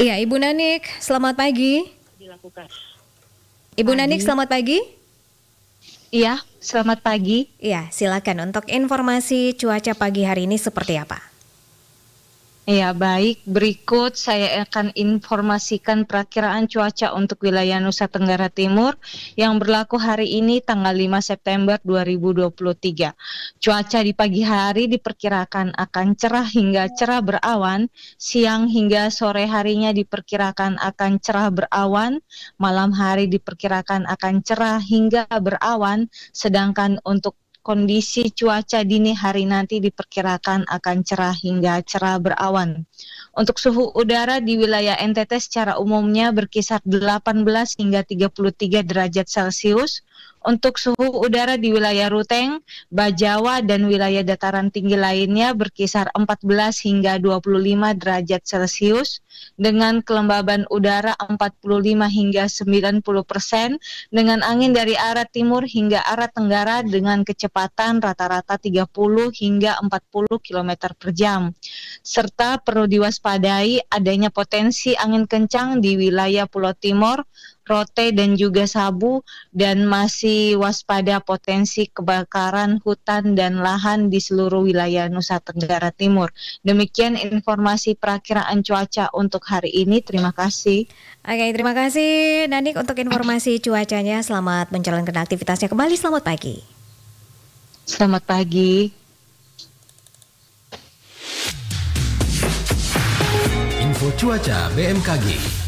Iya, Ibu Nanik, selamat pagi. Dilakukan. Ibu pagi. Nanik, selamat pagi. Iya, selamat pagi. Iya, silakan untuk informasi cuaca pagi hari ini seperti apa? Ya baik, berikut saya akan informasikan perakiraan cuaca untuk wilayah Nusa Tenggara Timur yang berlaku hari ini tanggal 5 September 2023. Cuaca di pagi hari diperkirakan akan cerah hingga cerah berawan, siang hingga sore harinya diperkirakan akan cerah berawan, malam hari diperkirakan akan cerah hingga berawan, sedangkan untuk Kondisi cuaca dini hari nanti diperkirakan akan cerah hingga cerah berawan. Untuk suhu udara di wilayah NTT secara umumnya berkisar 18 hingga 33 derajat Celcius. Untuk suhu udara di wilayah Ruteng, Bajawa dan wilayah dataran tinggi lainnya berkisar 14 hingga 25 derajat Celcius dengan kelembaban udara 45 hingga 90 persen dengan angin dari arah timur hingga arah tenggara dengan kecepatan rata-rata 30 hingga 40 km per jam. Serta perlu diwaspadai adanya potensi angin kencang di wilayah Pulau Timur, rote dan juga sabu dan masih waspada potensi kebakaran hutan dan lahan di seluruh wilayah Nusa Tenggara Timur. Demikian informasi perakiraan cuaca untuk hari ini. Terima kasih. Oke, terima kasih Nanik untuk informasi cuacanya. Selamat menjalankan aktivitasnya kembali. Selamat pagi. Selamat pagi. Info cuaca BMKG.